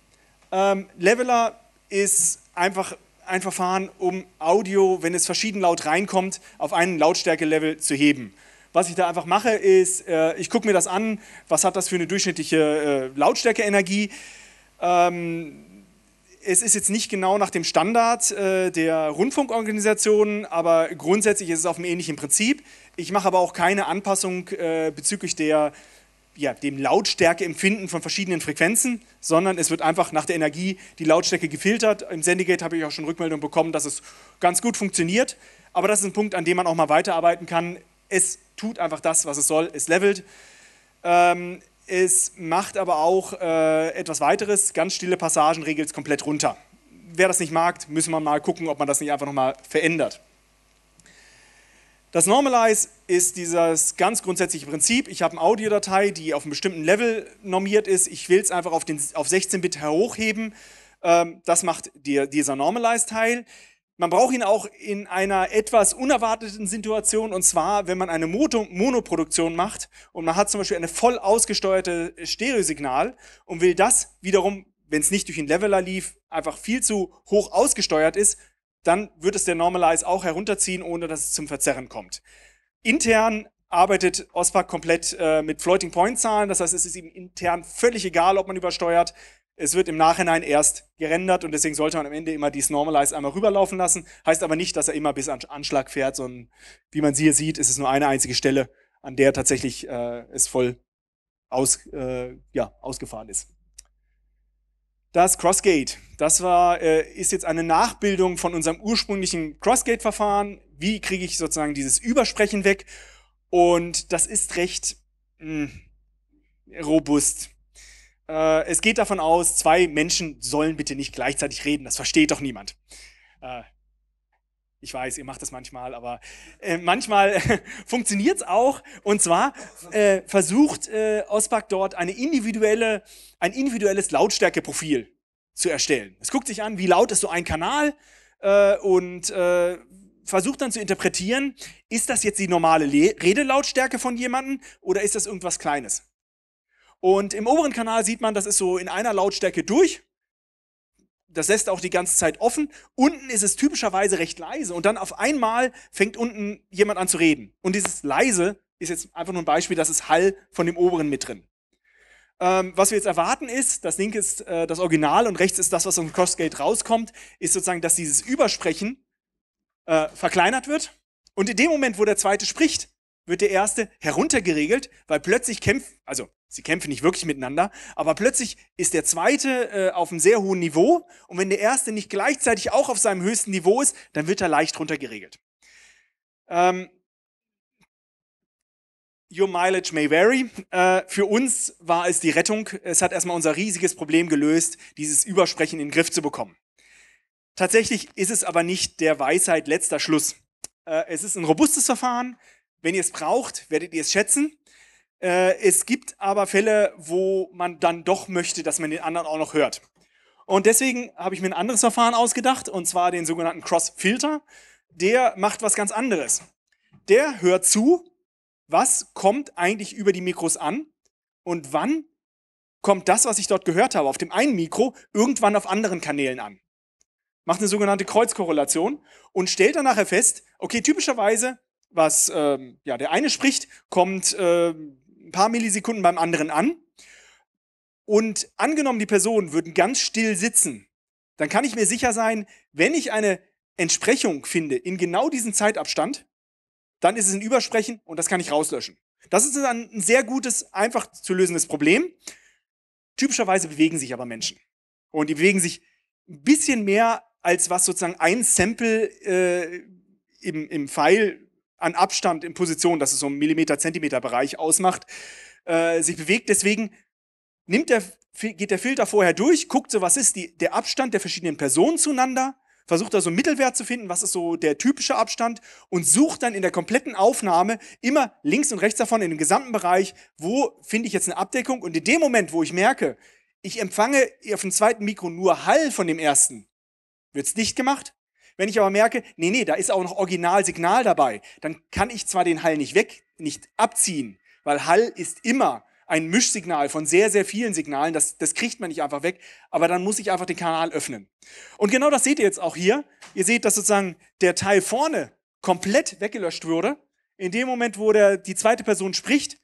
Ähm, Leveler ist einfach ein Verfahren, um Audio, wenn es verschieden laut reinkommt, auf einen Lautstärkelevel zu heben. Was ich da einfach mache, ist, äh, ich gucke mir das an, was hat das für eine durchschnittliche äh, Lautstärkeenergie. Ähm, es ist jetzt nicht genau nach dem Standard äh, der Rundfunkorganisationen, aber grundsätzlich ist es auf einem ähnlichen Prinzip. Ich mache aber auch keine Anpassung äh, bezüglich der, ja, dem Lautstärkeempfinden von verschiedenen Frequenzen, sondern es wird einfach nach der Energie die Lautstärke gefiltert. Im Sendegate habe ich auch schon Rückmeldung bekommen, dass es ganz gut funktioniert. Aber das ist ein Punkt, an dem man auch mal weiterarbeiten kann es tut einfach das, was es soll. Es levelt. Ähm, es macht aber auch äh, etwas weiteres. Ganz stille Passagen regelt es komplett runter. Wer das nicht mag, müssen wir mal gucken, ob man das nicht einfach nochmal verändert. Das Normalize ist dieses ganz grundsätzliche Prinzip. Ich habe eine Audiodatei, die auf einem bestimmten Level normiert ist. Ich will es einfach auf, den, auf 16-Bit hochheben. Ähm, das macht die, dieser Normalize-Teil. Man braucht ihn auch in einer etwas unerwarteten Situation, und zwar, wenn man eine Monoproduktion macht und man hat zum Beispiel eine voll ausgesteuerte Stereosignal und will das wiederum, wenn es nicht durch den Leveler lief, einfach viel zu hoch ausgesteuert ist, dann wird es der Normalize auch herunterziehen, ohne dass es zum Verzerren kommt. Intern arbeitet OSPAC komplett äh, mit Floating-Point-Zahlen, das heißt, es ist ihm intern völlig egal, ob man übersteuert. Es wird im Nachhinein erst gerendert und deswegen sollte man am Ende immer dieses Normalize einmal rüberlaufen lassen. Heißt aber nicht, dass er immer bis an Anschlag fährt, sondern wie man sie hier sieht, ist es nur eine einzige Stelle, an der tatsächlich äh, es voll aus, äh, ja, ausgefahren ist. Das Crossgate, das war, äh, ist jetzt eine Nachbildung von unserem ursprünglichen Crossgate-Verfahren. Wie kriege ich sozusagen dieses Übersprechen weg? Und das ist recht mh, hm, robust äh, es geht davon aus, zwei Menschen sollen bitte nicht gleichzeitig reden. Das versteht doch niemand. Äh, ich weiß, ihr macht das manchmal, aber äh, manchmal [LAUGHS] funktioniert es auch. Und zwar äh, versucht äh, Ospak dort eine individuelle, ein individuelles Lautstärkeprofil zu erstellen. Es guckt sich an, wie laut ist so ein Kanal äh, und äh, versucht dann zu interpretieren, ist das jetzt die normale Le Redelautstärke von jemandem oder ist das irgendwas Kleines? Und im oberen Kanal sieht man, das ist so in einer Lautstärke durch. Das lässt auch die ganze Zeit offen. Unten ist es typischerweise recht leise und dann auf einmal fängt unten jemand an zu reden. Und dieses leise ist jetzt einfach nur ein Beispiel, das ist Hall von dem oberen mit drin. Ähm, was wir jetzt erwarten ist, das linke ist äh, das Original und rechts ist das, was aus dem Crossgate rauskommt, ist sozusagen, dass dieses Übersprechen äh, verkleinert wird. Und in dem Moment, wo der zweite spricht, wird der erste heruntergeregelt, weil plötzlich kämpft, also sie kämpfen nicht wirklich miteinander, aber plötzlich ist der zweite äh, auf einem sehr hohen Niveau und wenn der erste nicht gleichzeitig auch auf seinem höchsten Niveau ist, dann wird er leicht runtergeregelt. Ähm, Your mileage may vary. Äh, für uns war es die Rettung. Es hat erstmal unser riesiges Problem gelöst, dieses Übersprechen in den Griff zu bekommen. Tatsächlich ist es aber nicht der Weisheit letzter Schluss. Äh, es ist ein robustes Verfahren. Wenn ihr es braucht, werdet ihr es schätzen. Äh, es gibt aber Fälle, wo man dann doch möchte, dass man den anderen auch noch hört. Und deswegen habe ich mir ein anderes Verfahren ausgedacht, und zwar den sogenannten Cross-Filter. Der macht was ganz anderes. Der hört zu, was kommt eigentlich über die Mikros an und wann kommt das, was ich dort gehört habe, auf dem einen Mikro, irgendwann auf anderen Kanälen an. Macht eine sogenannte Kreuzkorrelation und stellt dann nachher fest, okay, typischerweise was ähm, ja, der eine spricht, kommt äh, ein paar Millisekunden beim anderen an. Und angenommen, die Personen würden ganz still sitzen, dann kann ich mir sicher sein, wenn ich eine Entsprechung finde in genau diesem Zeitabstand, dann ist es ein Übersprechen und das kann ich rauslöschen. Das ist ein sehr gutes, einfach zu lösendes Problem. Typischerweise bewegen sich aber Menschen. Und die bewegen sich ein bisschen mehr, als was sozusagen ein Sample äh, im, im File an Abstand in Position, dass es so einen Millimeter-Zentimeter-Bereich ausmacht, äh, sich bewegt. Deswegen nimmt der, geht der Filter vorher durch, guckt so, was ist die, der Abstand der verschiedenen Personen zueinander, versucht da so einen Mittelwert zu finden, was ist so der typische Abstand und sucht dann in der kompletten Aufnahme immer links und rechts davon in dem gesamten Bereich, wo finde ich jetzt eine Abdeckung und in dem Moment, wo ich merke, ich empfange auf dem zweiten Mikro nur Hall von dem ersten, wird es dicht gemacht wenn ich aber merke, nee, nee, da ist auch noch Originalsignal dabei, dann kann ich zwar den Hall nicht weg, nicht abziehen, weil Hall ist immer ein Mischsignal von sehr, sehr vielen Signalen. Das, das kriegt man nicht einfach weg, aber dann muss ich einfach den Kanal öffnen. Und genau das seht ihr jetzt auch hier. Ihr seht, dass sozusagen der Teil vorne komplett weggelöscht wurde. In dem Moment, wo der, die zweite Person spricht,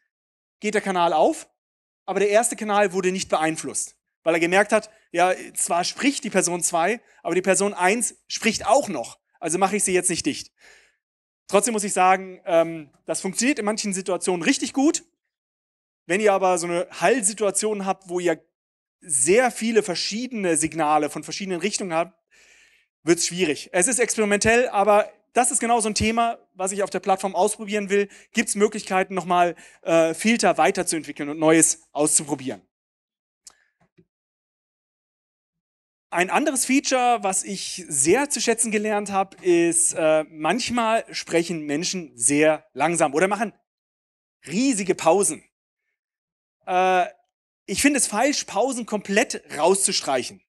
geht der Kanal auf, aber der erste Kanal wurde nicht beeinflusst, weil er gemerkt hat, ja, zwar spricht die Person 2, aber die Person 1 spricht auch noch. Also mache ich sie jetzt nicht dicht. Trotzdem muss ich sagen, ähm, das funktioniert in manchen Situationen richtig gut. Wenn ihr aber so eine Hallsituation habt, wo ihr sehr viele verschiedene Signale von verschiedenen Richtungen habt, wird es schwierig. Es ist experimentell, aber das ist genau so ein Thema, was ich auf der Plattform ausprobieren will. Gibt es Möglichkeiten, nochmal äh, Filter weiterzuentwickeln und Neues auszuprobieren? Ein anderes Feature, was ich sehr zu schätzen gelernt habe, ist, äh, manchmal sprechen Menschen sehr langsam oder machen riesige Pausen. Äh, ich finde es falsch, Pausen komplett rauszustreichen.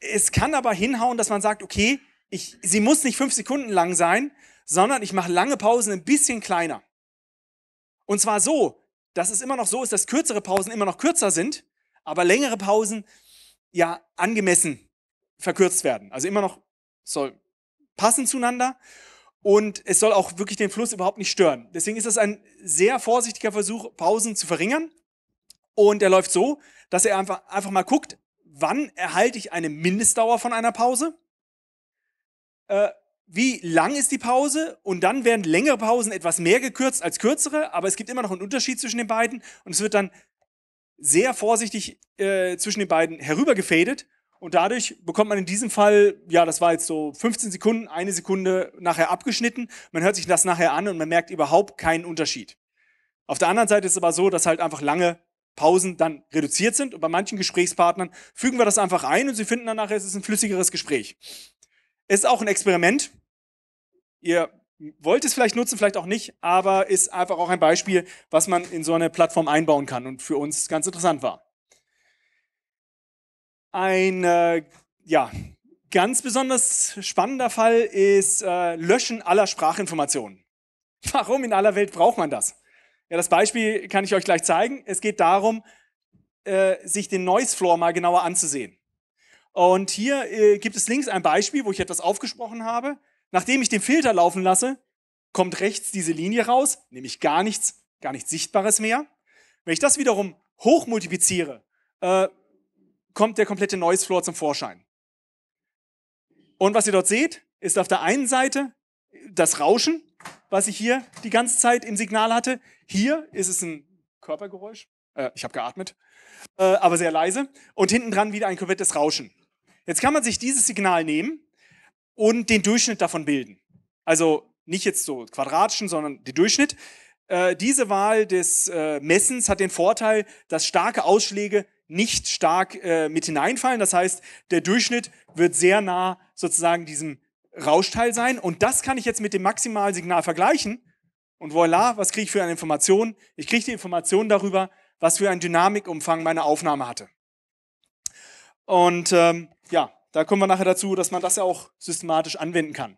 Es kann aber hinhauen, dass man sagt, okay, ich, sie muss nicht fünf Sekunden lang sein, sondern ich mache lange Pausen ein bisschen kleiner. Und zwar so, dass es immer noch so ist, dass kürzere Pausen immer noch kürzer sind aber längere Pausen ja angemessen verkürzt werden. Also immer noch soll passen zueinander und es soll auch wirklich den Fluss überhaupt nicht stören. Deswegen ist das ein sehr vorsichtiger Versuch, Pausen zu verringern. Und er läuft so, dass er einfach, einfach mal guckt, wann erhalte ich eine Mindestdauer von einer Pause, äh, wie lang ist die Pause und dann werden längere Pausen etwas mehr gekürzt als kürzere, aber es gibt immer noch einen Unterschied zwischen den beiden und es wird dann sehr vorsichtig äh, zwischen den beiden herübergefadet und dadurch bekommt man in diesem Fall, ja, das war jetzt so 15 Sekunden, eine Sekunde nachher abgeschnitten. Man hört sich das nachher an und man merkt überhaupt keinen Unterschied. Auf der anderen Seite ist es aber so, dass halt einfach lange Pausen dann reduziert sind und bei manchen Gesprächspartnern fügen wir das einfach ein und sie finden dann nachher, es ist ein flüssigeres Gespräch. Es ist auch ein Experiment. Ihr wollte es vielleicht nutzen, vielleicht auch nicht, aber ist einfach auch ein Beispiel, was man in so eine Plattform einbauen kann und für uns ganz interessant war. Ein äh, ja, ganz besonders spannender Fall ist äh, Löschen aller Sprachinformationen. [LAUGHS] Warum in aller Welt braucht man das? Ja, das Beispiel kann ich euch gleich zeigen. Es geht darum, äh, sich den Noise Floor mal genauer anzusehen. Und hier äh, gibt es links ein Beispiel, wo ich etwas aufgesprochen habe. Nachdem ich den Filter laufen lasse, kommt rechts diese Linie raus, nämlich gar nichts, gar nichts Sichtbares mehr. Wenn ich das wiederum hochmultipliziere, äh, kommt der komplette Noise Floor zum Vorschein. Und was ihr dort seht, ist auf der einen Seite das Rauschen, was ich hier die ganze Zeit im Signal hatte. Hier ist es ein Körpergeräusch. Äh, ich habe geatmet, äh, aber sehr leise. Und hinten dran wieder ein komplettes Rauschen. Jetzt kann man sich dieses Signal nehmen und den Durchschnitt davon bilden. Also nicht jetzt so quadratischen, sondern den Durchschnitt. Äh, diese Wahl des äh, Messens hat den Vorteil, dass starke Ausschläge nicht stark äh, mit hineinfallen. Das heißt, der Durchschnitt wird sehr nah sozusagen diesem Rauschteil sein. Und das kann ich jetzt mit dem Maximalsignal vergleichen. Und voilà, was kriege ich für eine Information? Ich kriege die Information darüber, was für einen Dynamikumfang meine Aufnahme hatte. Und ähm, ja, da kommen wir nachher dazu, dass man das ja auch systematisch anwenden kann.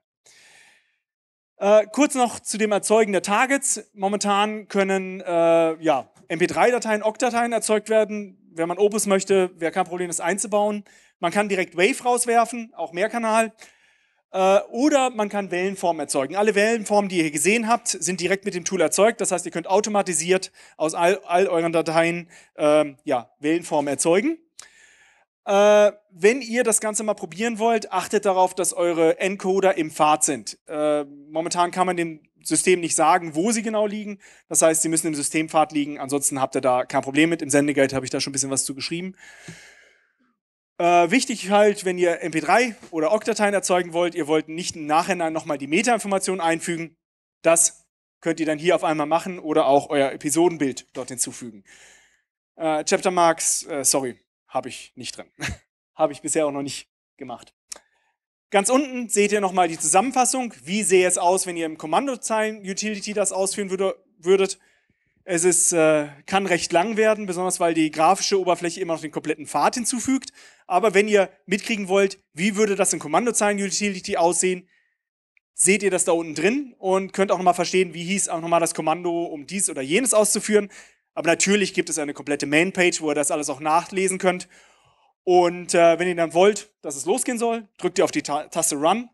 Äh, kurz noch zu dem Erzeugen der Targets. Momentan können äh, ja, MP3-Dateien, Ogg-Dateien erzeugt werden. Wenn man Opus möchte, wäre kein Problem, das einzubauen. Man kann direkt Wave rauswerfen, auch Mehrkanal. Äh, oder man kann Wellenformen erzeugen. Alle Wellenformen, die ihr hier gesehen habt, sind direkt mit dem Tool erzeugt. Das heißt, ihr könnt automatisiert aus all, all euren Dateien ähm, ja, Wellenformen erzeugen. Äh, wenn ihr das Ganze mal probieren wollt, achtet darauf, dass eure Encoder im Pfad sind. Äh, momentan kann man dem System nicht sagen, wo sie genau liegen. Das heißt, sie müssen im Systempfad liegen. Ansonsten habt ihr da kein Problem mit. Im Sendegate habe ich da schon ein bisschen was zu geschrieben. Äh, wichtig halt, wenn ihr MP3 oder Ogg-Dateien erzeugen wollt, ihr wollt nicht im Nachhinein nochmal die Metainformation einfügen. Das könnt ihr dann hier auf einmal machen oder auch euer Episodenbild dort hinzufügen. Äh, Chapter Marks, äh, sorry, habe ich nicht drin. [LAUGHS] habe ich bisher auch noch nicht gemacht. Ganz unten seht ihr nochmal die Zusammenfassung. Wie sähe es aus, wenn ihr im Kommandozeilen-Utility das ausführen würde, würdet? Es ist, äh, kann recht lang werden, besonders weil die grafische Oberfläche immer noch den kompletten Pfad hinzufügt. Aber wenn ihr mitkriegen wollt, wie würde das in Kommandozeilen-Utility aussehen, seht ihr das da unten drin und könnt auch nochmal verstehen, wie hieß auch nochmal das Kommando, um dies oder jenes auszuführen. Aber natürlich gibt es eine komplette Mainpage, wo ihr das alles auch nachlesen könnt. Und äh, wenn ihr dann wollt, dass es losgehen soll, drückt ihr auf die Ta Taste Run.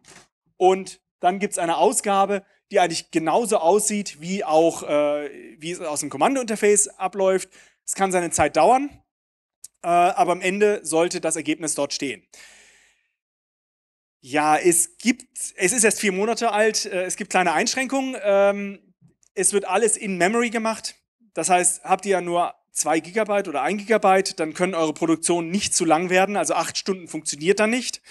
Und dann gibt es eine Ausgabe, die eigentlich genauso aussieht, wie auch äh, wie es aus dem Kommandointerface abläuft. Es kann seine Zeit dauern, äh, aber am Ende sollte das Ergebnis dort stehen. Ja, es gibt, es ist erst vier Monate alt, äh, es gibt kleine Einschränkungen. Ähm, es wird alles in Memory gemacht. Das heißt, habt ihr ja nur 2 Gigabyte oder 1 Gigabyte, dann können eure Produktionen nicht zu lang werden. Also 8 Stunden funktioniert da nicht.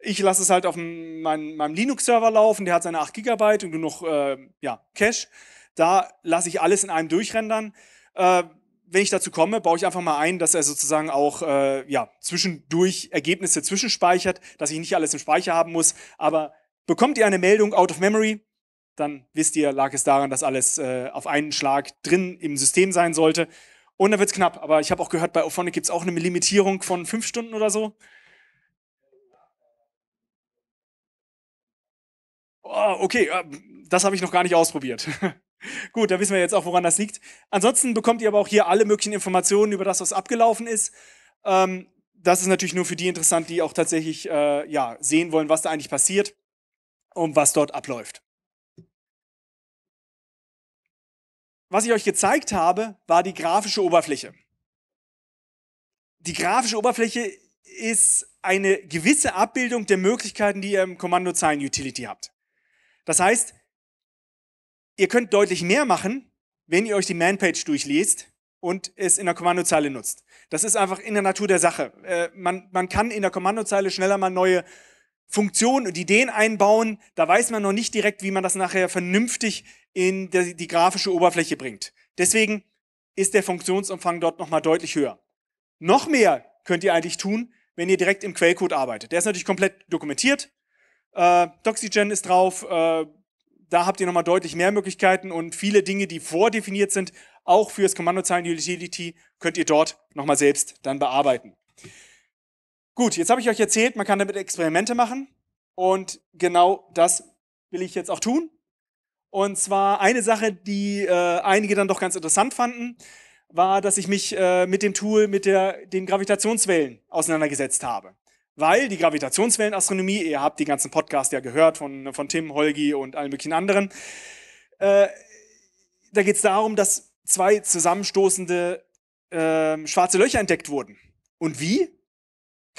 Ich lasse es halt auf meinem, meinem Linux-Server laufen, der hat seine 8 Gigabyte und genug äh, ja, Cache. Da lasse ich alles in einem durchrendern. Äh, wenn ich dazu komme, baue ich einfach mal ein, dass er sozusagen auch äh, ja, zwischendurch Ergebnisse zwischenspeichert, dass ich nicht alles im Speicher haben muss. Aber bekommt ihr eine Meldung out of memory, dann wisst ihr, lag es daran, dass alles äh, auf einen Schlag drin im System sein sollte. Und dann wird es knapp. Aber ich habe auch gehört, bei Ophonic gibt es auch eine Limitierung von fünf Stunden oder so. Oh, okay, ah, das habe ich noch gar nicht ausprobiert. [LAUGHS] Gut, da wissen wir jetzt auch, woran das liegt. Ansonsten bekommt ihr aber auch hier alle möglichen Informationen über das, was abgelaufen ist. Ähm, das ist natürlich nur für die interessant, die auch tatsächlich äh, ja, sehen wollen, was da eigentlich passiert und was dort abläuft. was ich euch gezeigt habe, war die grafische Oberfläche. Die grafische Oberfläche ist eine gewisse Abbildung der Möglichkeiten, die ihr im Kommandozeilen-Utility habt. Das heißt, ihr könnt deutlich mehr machen, wenn ihr euch die Man-Page durchlest und es in der Kommandozeile nutzt. Das ist einfach in der Natur der Sache. Äh, man, man kann in der Kommandozeile schneller mal neue Funktionen und Ideen einbauen, da weiß man noch nicht direkt, wie man das nachher vernünftig in die, die grafische Oberfläche bringt. Deswegen ist der Funktionsumfang dort nochmal deutlich höher. Noch mehr könnt ihr eigentlich tun, wenn ihr direkt im Quellcode arbeitet. Der ist natürlich komplett dokumentiert. Äh, Doxygen ist drauf. Äh, da habt ihr nochmal deutlich mehr Möglichkeiten und viele Dinge, die vordefiniert sind, auch fürs Kommandozeilen Utility, könnt ihr dort nochmal selbst dann bearbeiten. Gut, jetzt habe ich euch erzählt, man kann damit Experimente machen. Und genau das will ich jetzt auch tun. Und zwar eine Sache, die äh, einige dann doch ganz interessant fanden, war, dass ich mich äh, mit dem Tool, mit der, den Gravitationswellen auseinandergesetzt habe. Weil die Gravitationswellenastronomie, ihr habt die ganzen Podcasts ja gehört von, von Tim, Holgi und allen möglichen anderen, äh, da geht es darum, dass zwei zusammenstoßende ähm, schwarze Löcher entdeckt wurden. Und wie?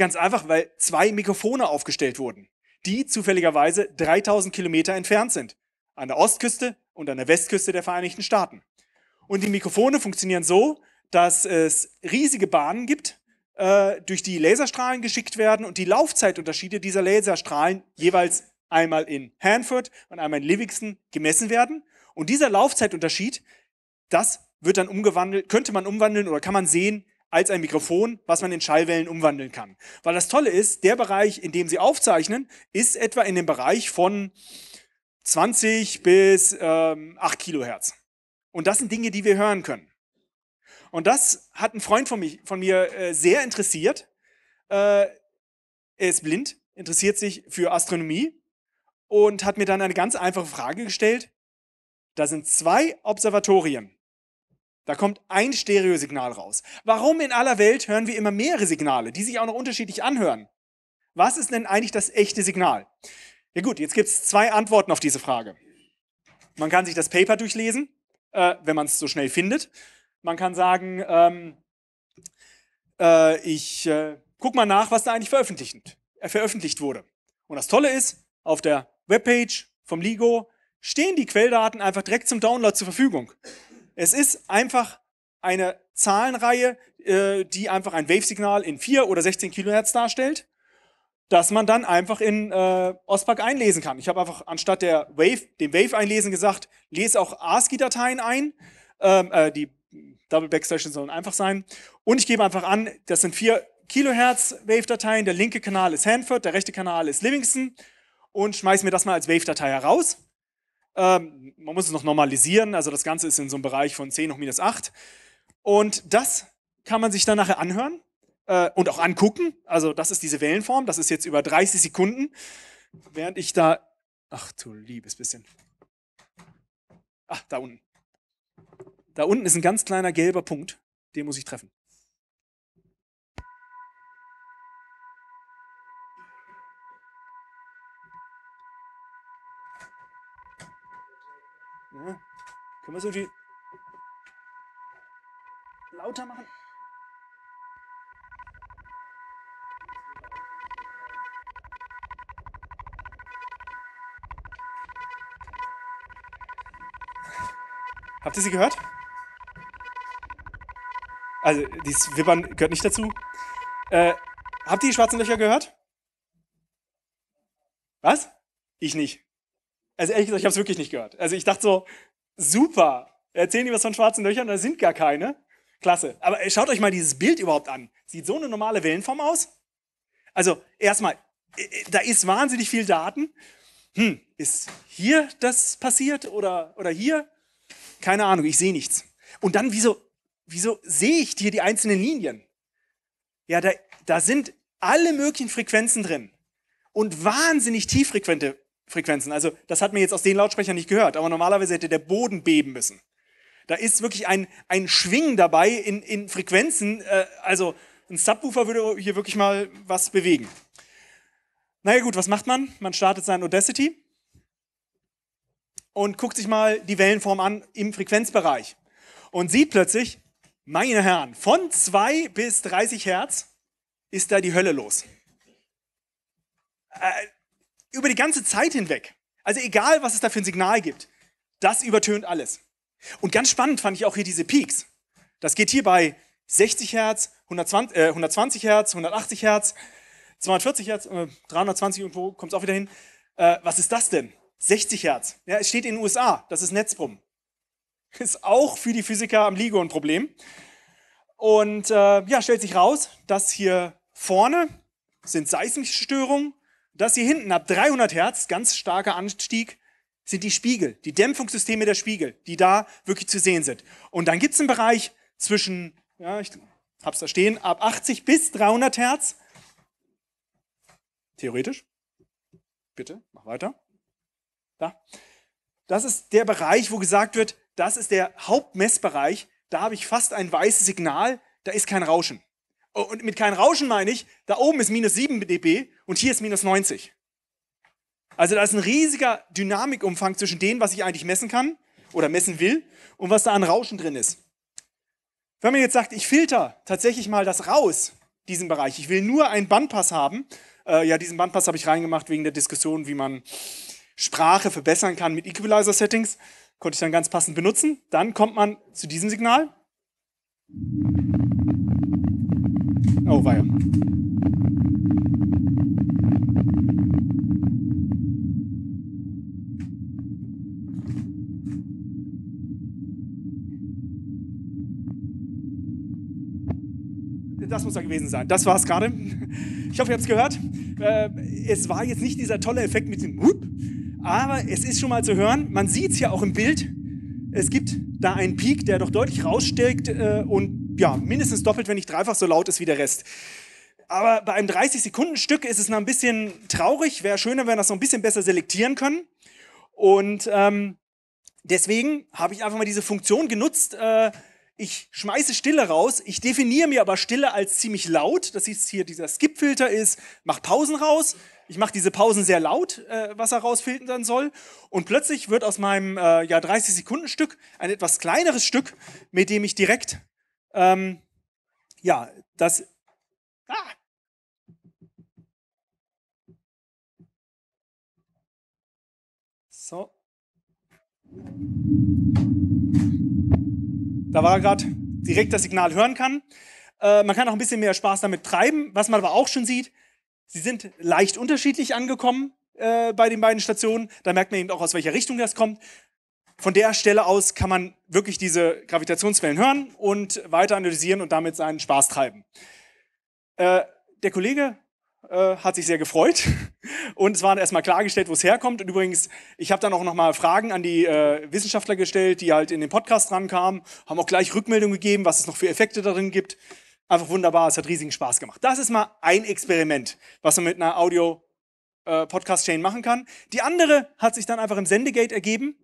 Ganz einfach, weil zwei Mikrofone aufgestellt wurden, die zufälligerweise 3000 Kilometer entfernt sind. An der Ostküste und an der Westküste der Vereinigten Staaten. Und die Mikrofone funktionieren so, dass es riesige Bahnen gibt, äh, durch die Laserstrahlen geschickt werden und die Laufzeitunterschiede dieser Laserstrahlen jeweils einmal in Hanford und einmal in Livingston gemessen werden. Und dieser Laufzeitunterschied, das wird dann umgewandelt, könnte man umwandeln oder kann man sehen als ein Mikrofon, was man in Schallwellen umwandeln kann. Weil das Tolle ist, der Bereich, in dem sie aufzeichnen, ist etwa in dem Bereich von 20 bis ähm, 8 Kilohertz. Und das sind Dinge, die wir hören können. Und das hat ein Freund von, mich, von mir äh, sehr interessiert. Äh, er ist blind, interessiert sich für Astronomie und hat mir dann eine ganz einfache Frage gestellt. Da sind zwei Observatorien da kommt ein Stereosignal raus. Warum in aller Welt hören wir immer mehrere Signale, die sich auch noch unterschiedlich anhören? Was ist denn eigentlich das echte Signal? Ja gut, jetzt gibt es zwei Antworten auf diese Frage. Man kann sich das Paper durchlesen, äh, wenn man es so schnell findet. Man kann sagen, ähm, äh, ich äh, guck mal nach, was da eigentlich veröffentlicht, äh, veröffentlicht wurde. Und das Tolle ist, auf der Webpage vom LIGO stehen die Quelldaten einfach direkt zum Download zur Verfügung. Es ist einfach eine Zahlenreihe, äh, die einfach ein Wave-Signal in 4 oder 16 Kilohertz darstellt, das man dann einfach in äh, OSPAC einlesen kann. Ich habe einfach anstatt der Wave, dem Wave einlesen gesagt, lese auch ASCII-Dateien ein. Ähm, äh, die Double Backstation sollen einfach sein. Und ich gebe einfach an, das sind 4 Kilohertz Wave-Dateien. Der linke Kanal ist Hanford, der rechte Kanal ist Livingston. Und schmeiße mir das mal als Wave-Datei heraus. Ähm, man muss es noch normalisieren, also das Ganze ist in so einem Bereich von 10 hoch minus 8. Und das kann man sich dann nachher anhören äh, und auch angucken. Also das ist diese Wellenform, das ist jetzt über 30 Sekunden, während ich da... Ach du liebes bisschen. Ach, da unten. Da unten ist ein ganz kleiner gelber Punkt, den muss ich treffen. Ja. Können wir es irgendwie lauter machen? Habt ihr sie gehört? Also, dieses Wippern gehört nicht dazu. Äh, habt ihr die schwarzen Löcher gehört? Was? Ich nicht. Also ehrlich gesagt, ich habe es wirklich nicht gehört. Also ich dachte so, super, erzählen die was von schwarzen Löchern, da sind gar keine. Klasse. Aber schaut euch mal dieses Bild überhaupt an. Sieht so eine normale Wellenform aus? Also erstmal, äh, äh, da ist wahnsinnig viel Daten. Hm, ist hier das passiert oder, oder hier? Keine Ahnung, ich sehe nichts. Und dann, wieso, wieso sehe ich hier die einzelnen Linien? Ja, da, da sind alle möglichen Frequenzen drin. Und wahnsinnig tieffrequente Frequenzen. Also das hat man jetzt aus den Lautsprechern nicht gehört, aber normalerweise hätte der Boden beben müssen. Da ist wirklich ein, ein Schwingen dabei in, in Frequenzen. Äh, also ein Subwoofer würde hier wirklich mal was bewegen. Naja gut, was macht man? Man startet seinen Audacity und guckt sich mal die Wellenform an im Frequenzbereich und sieht plötzlich, meine Herren, von 2 bis 30 Hertz ist da die Hölle los. Äh, über die ganze Zeit hinweg. Also egal, was es da für ein Signal gibt, das übertönt alles. Und ganz spannend fand ich auch hier diese Peaks. Das geht hier bei 60 Hertz, 120, äh, 120 Hertz, 180 Hertz, 240 Hertz, äh, 320 irgendwo, kommt es auch wieder hin. Äh, was ist das denn? 60 Hertz. Ja, es steht in den USA, das ist Netzbrumm. [LAUGHS] Ist auch für die Physiker am LIGO ein Problem. Und äh, ja, stellt sich raus, dass hier vorne sind seismische Störungen dass hier hinten ab 300 Hertz, ganz starker Anstieg, sind die Spiegel, die Dämpfungssysteme der Spiegel, die da wirklich zu sehen sind. Und dann gibt es einen Bereich zwischen, ja, ich hab's da stehen, ab 80 bis 300 Hertz. Theoretisch. Bitte, mach weiter. Da. Das ist der Bereich, wo gesagt wird, das ist der Hauptmessbereich. Da habe ich fast ein weißes Signal, da ist kein Rauschen. Oh, und mit kein Rauschen meine ich, da oben ist minus 7 dB und hier ist minus 90. Also da ist ein riesiger Dynamikumfang zwischen dem, was ich eigentlich messen kann oder messen will und was da an Rauschen drin ist. Wenn man jetzt sagt, ich filter tatsächlich mal das raus, diesen Bereich, ich will nur einen Bandpass haben, äh, ja, diesen Bandpass habe ich reingemacht wegen der Diskussion, wie man Sprache verbessern kann mit Equalizer-Settings, konnte ich dann ganz passend benutzen, dann kommt man zu diesem Signal. Oh, weia. Das muss er gewesen sein. Das war es gerade. Ich hoffe, ihr habt es gehört. Äh, es war jetzt nicht dieser tolle Effekt mit dem Hup, aber es ist schon mal zu hören. Man sieht es ja auch im Bild. Es gibt da einen Peak, der doch deutlich raussteigt äh, und ja, mindestens doppelt, wenn nicht dreifach so laut ist wie der Rest. Aber bei einem 30-Sekunden-Stück ist es noch ein bisschen traurig. Wäre schöner, wenn wir das noch ein bisschen besser selektieren können. Und ähm, deswegen habe ich einfach mal diese Funktion genutzt. Äh, ich schmeiße Stille raus. Ich definiere mir aber Stille als ziemlich laut. Das ist hier dieser Skip-Filter ist, macht Pausen raus. Ich mache diese Pausen sehr laut, äh, was er rausfiltern soll. Und plötzlich wird aus meinem äh, ja, 30-Sekunden-Stück ein etwas kleineres Stück, mit dem ich direkt ähm, ja, das. Ah! So. Da war gerade direkt das Signal hören kann. Äh, man kann auch ein bisschen mehr Spaß damit treiben. Was man aber auch schon sieht, sie sind leicht unterschiedlich angekommen äh, bei den beiden Stationen. Da merkt man eben auch, aus welcher Richtung das kommt. Von der Stelle aus kann man wirklich diese Gravitationswellen hören und weiter analysieren und damit seinen Spaß treiben. Äh, der Kollege äh, hat sich sehr gefreut [LAUGHS] und es war erstmal klargestellt, wo es herkommt. Und übrigens, ich habe dann auch nochmal Fragen an die äh, Wissenschaftler gestellt, die halt in den Podcast rankamen, haben auch gleich Rückmeldung gegeben, was es noch für Effekte darin gibt. Einfach wunderbar, es hat riesigen Spaß gemacht. Das ist mal ein Experiment, was man mit einer Audio-Podcast-Chain äh, machen kann. Die andere hat sich dann einfach im Sendegate ergeben.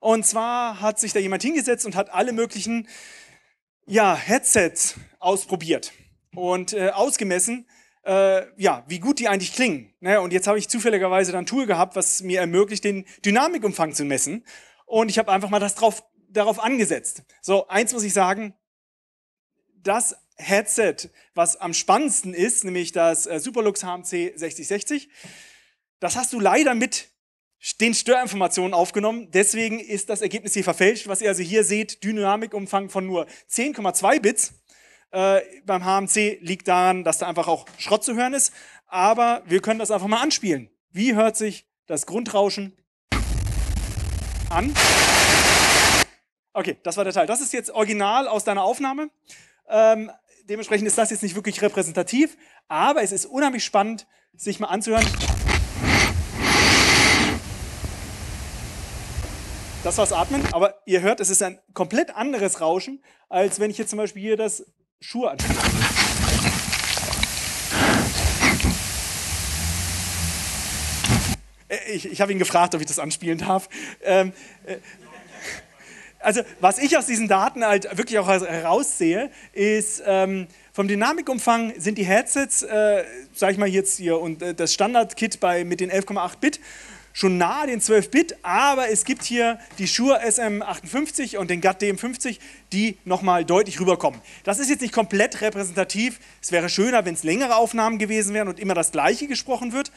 Und zwar hat sich da jemand hingesetzt und hat alle möglichen ja, Headsets ausprobiert und äh, ausgemessen, äh, ja, wie gut die eigentlich klingen. Naja, ne? und jetzt habe ich zufälligerweise dann ein Tool gehabt, was mir ermöglicht, den Dynamikumfang zu messen. Und ich habe einfach mal das drauf, darauf angesetzt. So, eins muss ich sagen, das Headset, was am spannendsten ist, nämlich das äh, Superlux HMC 6060, das hast du leider mit den Störinformationen aufgenommen. Deswegen ist das Ergebnis hier verfälscht. Was ihr also hier seht, Dynamikumfang von nur 10,2 Bits. Äh, beim HMC liegt daran, dass da einfach auch Schrott zu hören ist. Aber wir können das einfach mal anspielen. Wie hört sich das Grundrauschen an? Okay, das war der Teil. Das ist jetzt original aus deiner Aufnahme. Ähm, dementsprechend ist das jetzt nicht wirklich repräsentativ, aber es ist unheimlich spannend, sich mal anzuhören. Das war's Atmen, aber ihr hört, es ist ein komplett anderes Rauschen, als wenn ich jetzt zum Beispiel hier das Schuh anschaue. Äh, ich, ich habe ihn gefragt, ob ich das anspielen darf. Ähm, äh, also, was ich aus diesen Daten halt wirklich auch heraussehe, ist, ähm, vom Dynamikumfang sind die Headsets, äh, sag ich mal jetzt hier, und äh, das Standard-Kit mit den 11,8 Bit schon nahe den 12-Bit, aber es gibt hier die Shure SM58 und den GAT DM50, die nochmal deutlich rüberkommen. Das ist jetzt nicht komplett repräsentativ. Es wäre schöner, wenn es längere Aufnahmen gewesen wären und immer das Gleiche gesprochen wird.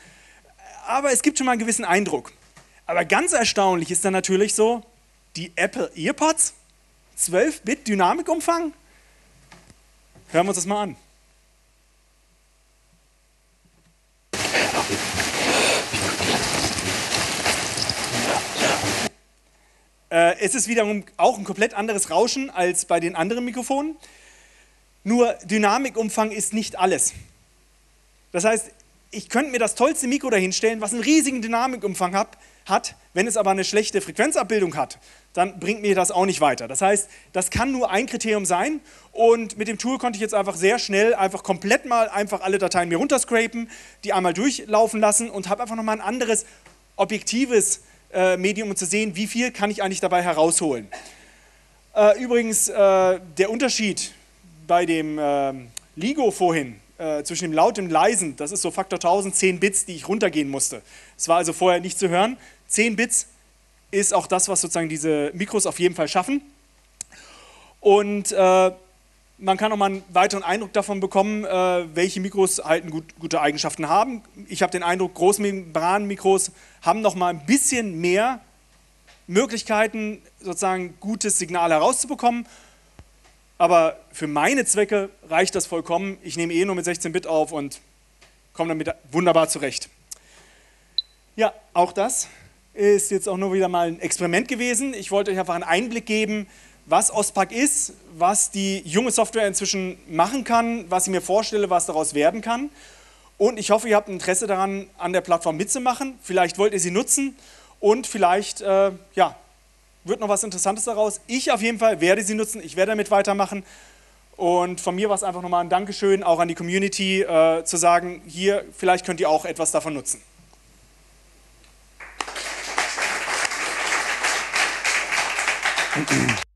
Aber es gibt schon mal einen gewissen Eindruck. Aber ganz erstaunlich ist dann natürlich so, die Apple EarPods, 12-Bit Dynamikumfang. Hören wir uns das mal an. Äh, es ist wiederum auch ein komplett anderes Rauschen als bei den anderen Mikrofonen. Nur Dynamikumfang ist nicht alles. Das heißt, ich könnte mir das tollste Mikro dahinstellen, was einen riesigen Dynamikumfang hat, hat, wenn es aber eine schlechte Frequenzabbildung hat, dann bringt mir das auch nicht weiter. Das heißt, das kann nur ein Kriterium sein und mit dem Tool konnte ich jetzt einfach sehr schnell einfach komplett mal einfach alle Dateien mir runterscrapen, die einmal durchlaufen lassen und habe einfach nochmal ein anderes objektives äh, Medium und zu sehen, wie viel kann ich eigentlich dabei herausholen. Äh, übrigens, äh, der Unterschied bei dem ähm, Ligo vorhin äh, zwischen dem Laut und dem Leisen, das ist so Faktor 1000, 10 Bits, die ich runtergehen musste. Es war also vorher nicht zu hören. 10 Bits ist auch das, was sozusagen diese Mikros auf jeden Fall schaffen. Und äh, man kann auch mal einen weiteren Eindruck davon bekommen, äh, welche Mikros halt gut, gute Eigenschaften haben. Ich habe den Eindruck, Großmembranmikros haben noch mal ein bisschen mehr Möglichkeiten, sozusagen gutes Signal herauszubekommen. Aber für meine Zwecke reicht das vollkommen. Ich nehme eh nur mit 16 Bit auf und komme damit wunderbar zurecht. Ja, auch das ist jetzt auch nur wieder mal ein Experiment gewesen. Ich wollte euch einfach einen Einblick geben, was Ostpack ist, was die junge Software inzwischen machen kann, was ich mir vorstelle, was daraus werden kann. Und ich hoffe, ihr habt Interesse daran, an der Plattform mitzumachen. Vielleicht wollt ihr sie nutzen und vielleicht äh, ja, wird noch was Interessantes daraus. Ich auf jeden Fall werde sie nutzen, ich werde damit weitermachen. Und von mir war es einfach nochmal ein Dankeschön auch an die Community äh, zu sagen, hier, vielleicht könnt ihr auch etwas davon nutzen. Thank